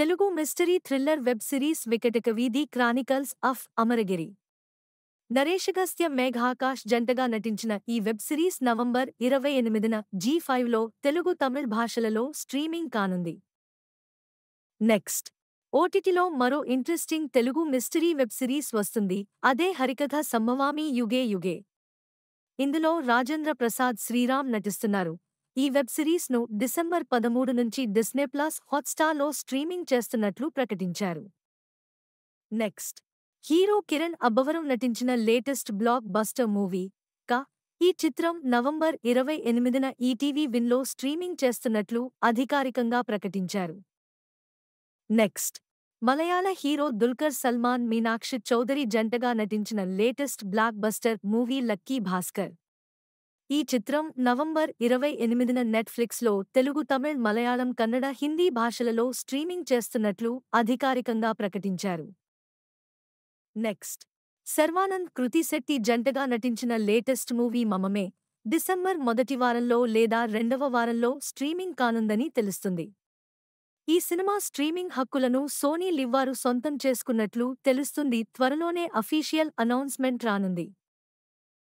Telugu mystery thriller web series వికటిక వీధి Chronicles of Amaragiri నరేషగస్త్య మేఘాకాష్ జంటగా నటించిన ఈ వెబ్ సిరీస్ నవంబర్ ఇరవై ఎనిమిదిన జీ ఫైవ్లో తెలుగు తమిళ్ భాషలలో స్ట్రీమింగ్ కానుంది నెక్స్ట్ ఓటిటిలో మరో interesting Telugu mystery web series వస్తుంది అదే హరికథ సంభవామి యుగే యుగే ఇందులో రాజేంద్ర ప్రసాద్ శ్రీరామ్ నటిస్తున్నారు ఈ వెబ్ సిరీస్ను డిసెంబర్ పదమూడు నుంచి డిస్నే ప్లస్ హాట్స్టార్లో స్ట్రీమింగ్ చేస్తున్నట్లు ప్రకటించారు నెక్స్ట్ హీరో కిరణ్ అబ్బవరం నటించిన లేటెస్ట్ బ్లాక్ బస్టర్ మూవీ కా ఈ చిత్రం నవంబర్ ఇరవై ఎనిమిదిన ఈటీవీ విన్లో స్ట్రీమింగ్ చేస్తున్నట్లు అధికారికంగా ప్రకటించారు నెక్స్ట్ మలయాళ హీరో దుల్కర్ సల్మాన్ మీనాక్షి చౌదరి జంటగా నటించిన latest blockbuster movie Lucky Bhaskar ఈ చిత్రం నవంబర్ ఇరవై ఎనిమిదిన నెట్ఫ్లిక్స్లో తెలుగు తమిళ్ మలయాళం కన్నడ హిందీ భాషలలో స్ట్రీమింగ్ చేస్తున్నట్లు అధికారికంగా ప్రకటించారు నెక్స్ట్ శర్వానంద్ కృతిశెట్టి జంటగా నటించిన లేటెస్ట్ మూవీ మమమే డిసెంబర్ మొదటి వారంలో లేదా రెండవ వారంలో స్ట్రీమింగ్ కానుందని తెలుస్తుంది ఈ సినిమా స్ట్రీమింగ్ హక్కులను సోనీ లివ్వారు సొంతం చేసుకున్నట్లు తెలుస్తుంది త్వరలోనే అఫీషియల్ అనౌన్స్మెంట్ రానుంది